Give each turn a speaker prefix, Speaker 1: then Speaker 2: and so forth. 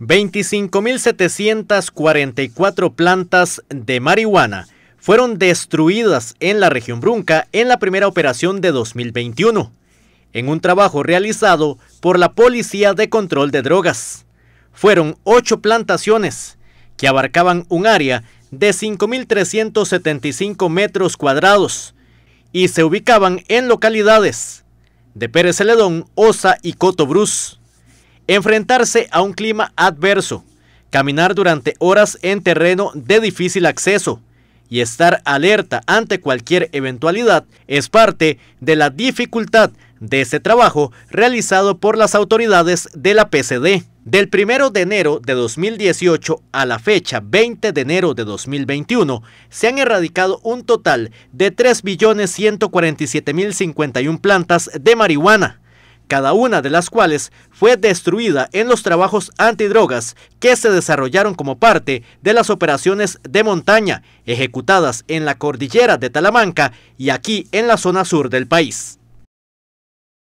Speaker 1: 25.744 plantas de marihuana fueron destruidas en la región Brunca en la primera operación de 2021, en un trabajo realizado por la Policía de Control de Drogas. Fueron ocho plantaciones que abarcaban un área de 5.375 metros cuadrados y se ubicaban en localidades de Pérez Celedón, Osa y Coto Cotobruz. Enfrentarse a un clima adverso, caminar durante horas en terreno de difícil acceso y estar alerta ante cualquier eventualidad es parte de la dificultad de este trabajo realizado por las autoridades de la PCD. Del 1 de enero de 2018 a la fecha 20 de enero de 2021, se han erradicado un total de 3.147.051 plantas de marihuana, cada una de las cuales fue destruida en los trabajos antidrogas que se desarrollaron como parte de las operaciones de montaña ejecutadas en la cordillera de Talamanca y aquí en la zona sur del país.